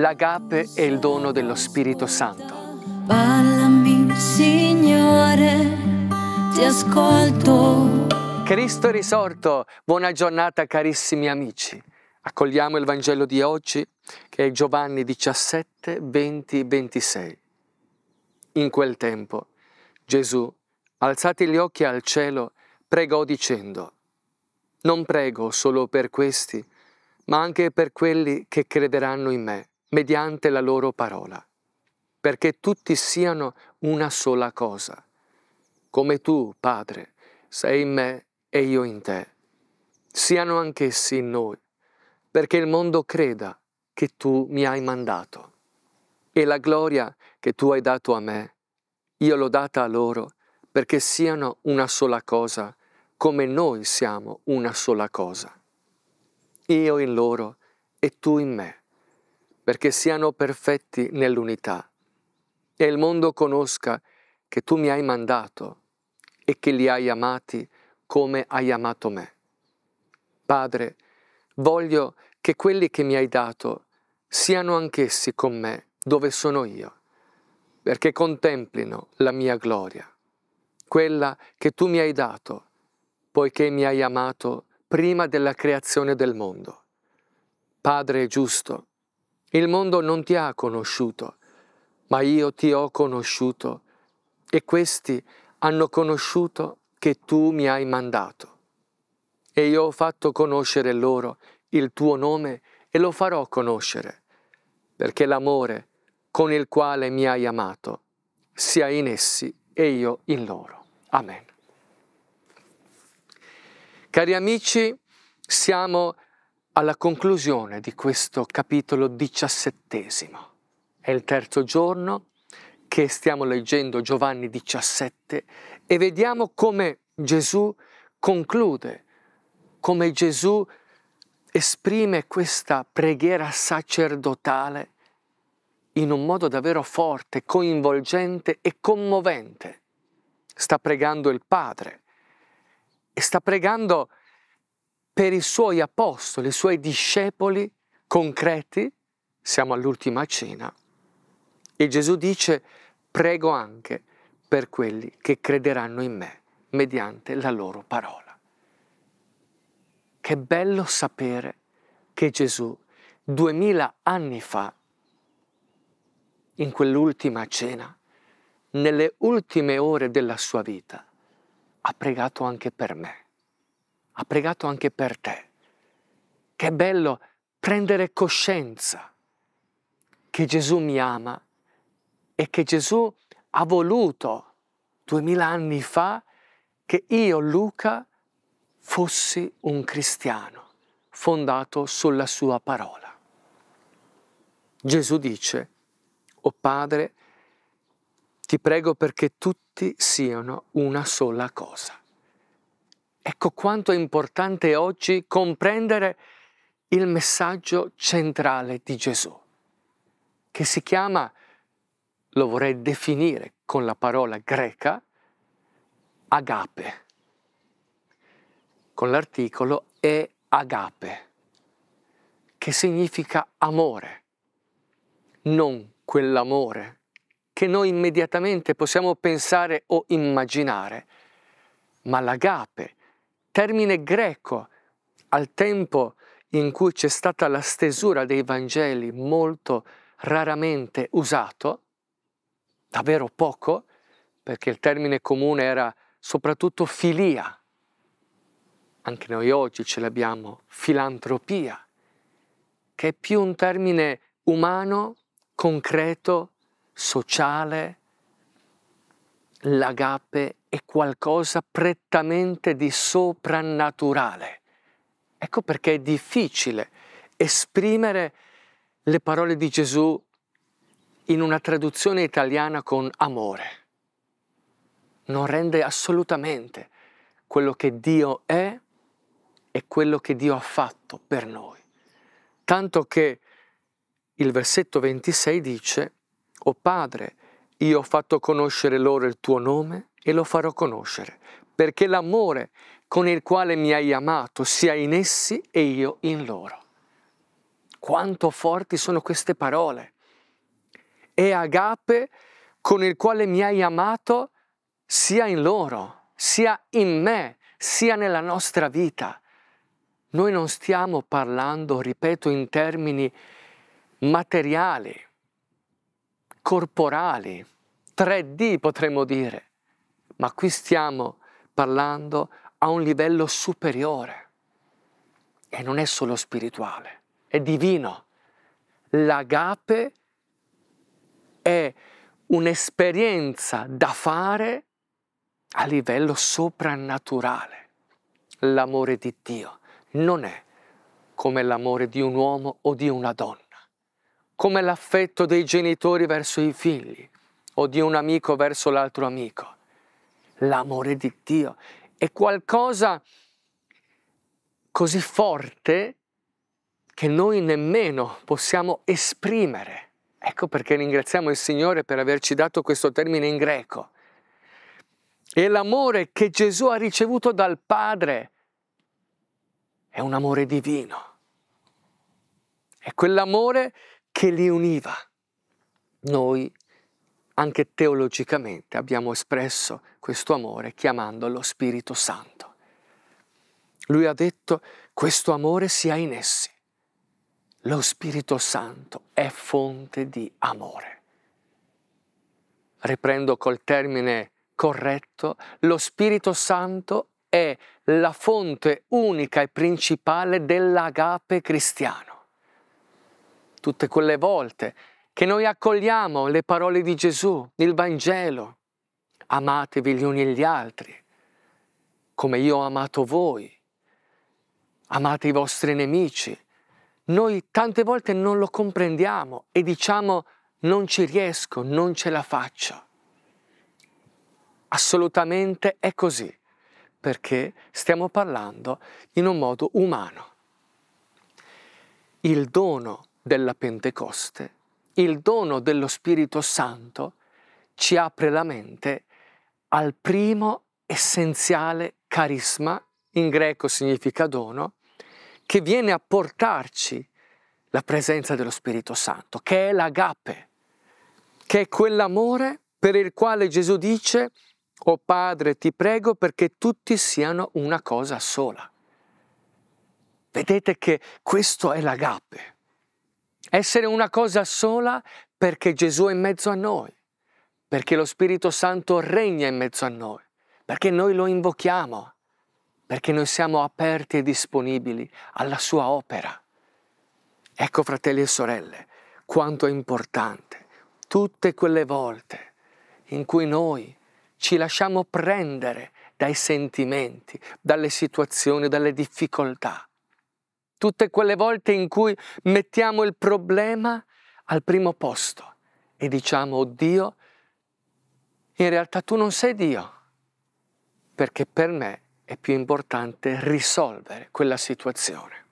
l'agape e il dono dello Spirito Santo. Parlami, Signore, ti ascolto. Cristo è risorto, buona giornata carissimi amici. Accogliamo il Vangelo di oggi che è Giovanni 17, 20, 26. In quel tempo Gesù, alzati gli occhi al cielo, pregò dicendo, Non prego solo per questi, ma anche per quelli che crederanno in me mediante la loro parola, perché tutti siano una sola cosa, come tu, Padre, sei in me e io in te. Siano anch'essi in noi, perché il mondo creda che tu mi hai mandato. E la gloria che tu hai dato a me, io l'ho data a loro, perché siano una sola cosa, come noi siamo una sola cosa. Io in loro e tu in me perché siano perfetti nell'unità e il mondo conosca che tu mi hai mandato e che li hai amati come hai amato me. Padre, voglio che quelli che mi hai dato siano anch'essi con me dove sono io, perché contemplino la mia gloria, quella che tu mi hai dato, poiché mi hai amato prima della creazione del mondo. Padre giusto, il mondo non ti ha conosciuto, ma io ti ho conosciuto e questi hanno conosciuto che tu mi hai mandato. E io ho fatto conoscere loro il tuo nome e lo farò conoscere, perché l'amore con il quale mi hai amato sia in essi e io in loro. Amen. Cari amici, siamo alla conclusione di questo capitolo diciassettesimo. È il terzo giorno che stiamo leggendo Giovanni 17 e vediamo come Gesù conclude, come Gesù esprime questa preghiera sacerdotale in un modo davvero forte, coinvolgente e commovente. Sta pregando il Padre e sta pregando per i suoi apostoli, i suoi discepoli concreti, siamo all'ultima cena. E Gesù dice, prego anche per quelli che crederanno in me mediante la loro parola. Che bello sapere che Gesù duemila anni fa, in quell'ultima cena, nelle ultime ore della sua vita, ha pregato anche per me ha pregato anche per te. Che bello prendere coscienza che Gesù mi ama e che Gesù ha voluto duemila anni fa che io, Luca, fossi un cristiano fondato sulla sua parola. Gesù dice, o oh Padre, ti prego perché tutti siano una sola cosa. Ecco quanto è importante oggi comprendere il messaggio centrale di Gesù, che si chiama, lo vorrei definire con la parola greca, agape, con l'articolo e agape, che significa amore, non quell'amore che noi immediatamente possiamo pensare o immaginare, ma l'agape termine greco al tempo in cui c'è stata la stesura dei Vangeli molto raramente usato, davvero poco, perché il termine comune era soprattutto filia. Anche noi oggi ce l'abbiamo, filantropia, che è più un termine umano, concreto, sociale, l'agape è qualcosa prettamente di soprannaturale. Ecco perché è difficile esprimere le parole di Gesù in una traduzione italiana con amore. Non rende assolutamente quello che Dio è e quello che Dio ha fatto per noi. Tanto che il versetto 26 dice, O Padre, io ho fatto conoscere loro il tuo nome e lo farò conoscere, perché l'amore con il quale mi hai amato sia in essi e io in loro. Quanto forti sono queste parole. E agape con il quale mi hai amato sia in loro, sia in me, sia nella nostra vita. Noi non stiamo parlando, ripeto, in termini materiali, corporali, 3D potremmo dire, ma qui stiamo parlando a un livello superiore e non è solo spirituale, è divino. L'agape è un'esperienza da fare a livello soprannaturale. L'amore di Dio non è come l'amore di un uomo o di una donna, come l'affetto dei genitori verso i figli o di un amico verso l'altro amico l'amore di Dio. È qualcosa così forte che noi nemmeno possiamo esprimere. Ecco perché ringraziamo il Signore per averci dato questo termine in greco. E l'amore che Gesù ha ricevuto dal Padre è un amore divino. È quell'amore che li univa, noi anche teologicamente abbiamo espresso questo amore chiamandolo Spirito Santo. Lui ha detto, questo amore sia in essi. Lo Spirito Santo è fonte di amore. Riprendo col termine corretto, lo Spirito Santo è la fonte unica e principale dell'agape cristiano. Tutte quelle volte che noi accogliamo le parole di Gesù, il Vangelo. Amatevi gli uni e gli altri, come io ho amato voi. Amate i vostri nemici. Noi tante volte non lo comprendiamo e diciamo non ci riesco, non ce la faccio. Assolutamente è così, perché stiamo parlando in un modo umano. Il dono della Pentecoste il dono dello Spirito Santo ci apre la mente al primo essenziale carisma, in greco significa dono, che viene a portarci la presenza dello Spirito Santo, che è l'agape, che è quell'amore per il quale Gesù dice, o oh Padre ti prego perché tutti siano una cosa sola. Vedete che questo è l'agape essere una cosa sola perché Gesù è in mezzo a noi, perché lo Spirito Santo regna in mezzo a noi, perché noi lo invochiamo, perché noi siamo aperti e disponibili alla sua opera. Ecco, fratelli e sorelle, quanto è importante tutte quelle volte in cui noi ci lasciamo prendere dai sentimenti, dalle situazioni, dalle difficoltà, tutte quelle volte in cui mettiamo il problema al primo posto e diciamo, oh Dio, in realtà tu non sei Dio, perché per me è più importante risolvere quella situazione.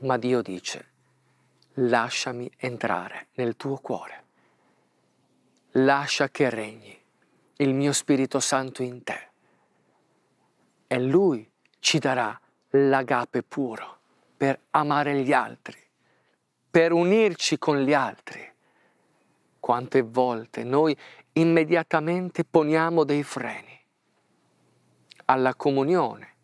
Ma Dio dice, lasciami entrare nel tuo cuore, lascia che regni il mio Spirito Santo in te e Lui ci darà l'agape puro per amare gli altri, per unirci con gli altri. Quante volte noi immediatamente poniamo dei freni alla comunione,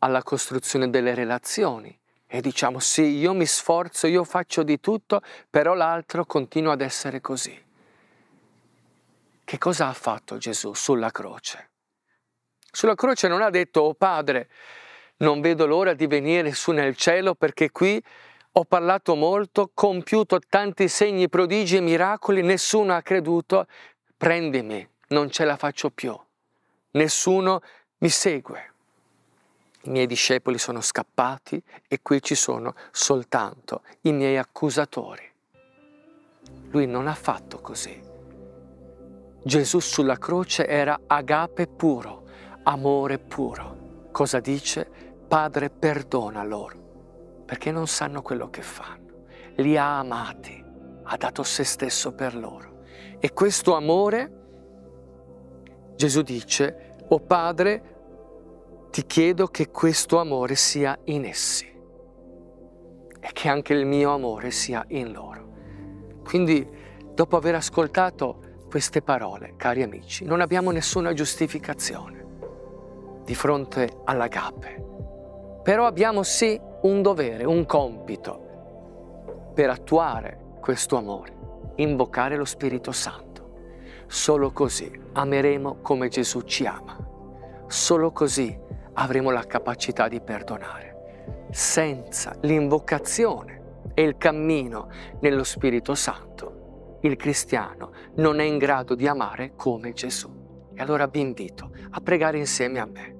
alla costruzione delle relazioni e diciamo sì, io mi sforzo, io faccio di tutto, però l'altro continua ad essere così. Che cosa ha fatto Gesù sulla croce? Sulla croce non ha detto, oh Padre, non vedo l'ora di venire su nel cielo perché qui ho parlato molto, compiuto tanti segni, prodigi e miracoli, nessuno ha creduto, prendimi, non ce la faccio più, nessuno mi segue. I miei discepoli sono scappati e qui ci sono soltanto i miei accusatori. Lui non ha fatto così. Gesù sulla croce era agape puro, amore puro. Cosa dice? Padre perdona loro, perché non sanno quello che fanno. Li ha amati, ha dato se stesso per loro. E questo amore, Gesù dice, o oh Padre, ti chiedo che questo amore sia in essi e che anche il mio amore sia in loro. Quindi, dopo aver ascoltato queste parole, cari amici, non abbiamo nessuna giustificazione di fronte all'agape, però abbiamo sì un dovere, un compito per attuare questo amore, invocare lo Spirito Santo. Solo così ameremo come Gesù ci ama. Solo così avremo la capacità di perdonare. Senza l'invocazione e il cammino nello Spirito Santo, il cristiano non è in grado di amare come Gesù. E allora vi invito a pregare insieme a me.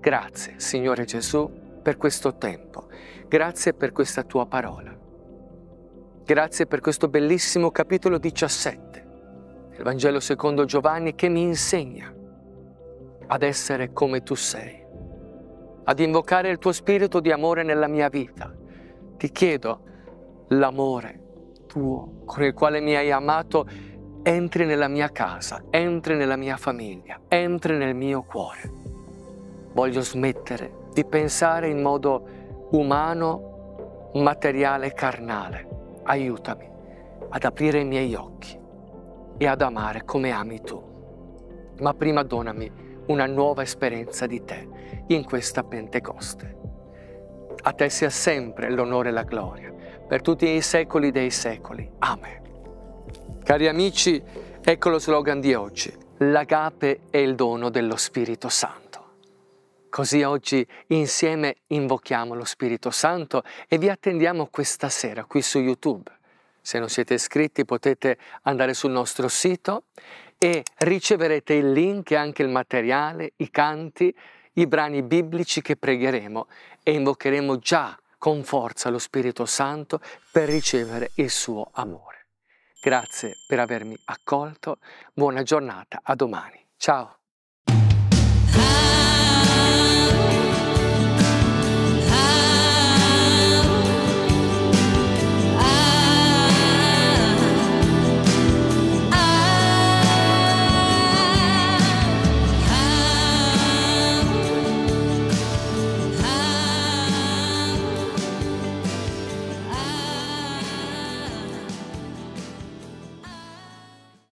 Grazie, Signore Gesù per questo tempo, grazie per questa tua parola, grazie per questo bellissimo capitolo 17 del Vangelo secondo Giovanni che mi insegna ad essere come tu sei, ad invocare il tuo spirito di amore nella mia vita. Ti chiedo l'amore tuo con il quale mi hai amato entri nella mia casa, entri nella mia famiglia, entri nel mio cuore. Voglio smettere di pensare in modo umano, materiale, carnale. Aiutami ad aprire i miei occhi e ad amare come ami tu. Ma prima donami una nuova esperienza di te in questa Pentecoste. A te sia sempre l'onore e la gloria, per tutti i secoli dei secoli. Amen. Cari amici, ecco lo slogan di oggi. L'agape è il dono dello Spirito Santo. Così oggi insieme invochiamo lo Spirito Santo e vi attendiamo questa sera qui su YouTube. Se non siete iscritti potete andare sul nostro sito e riceverete il link e anche il materiale, i canti, i brani biblici che pregheremo e invocheremo già con forza lo Spirito Santo per ricevere il suo amore. Grazie per avermi accolto, buona giornata, a domani. Ciao!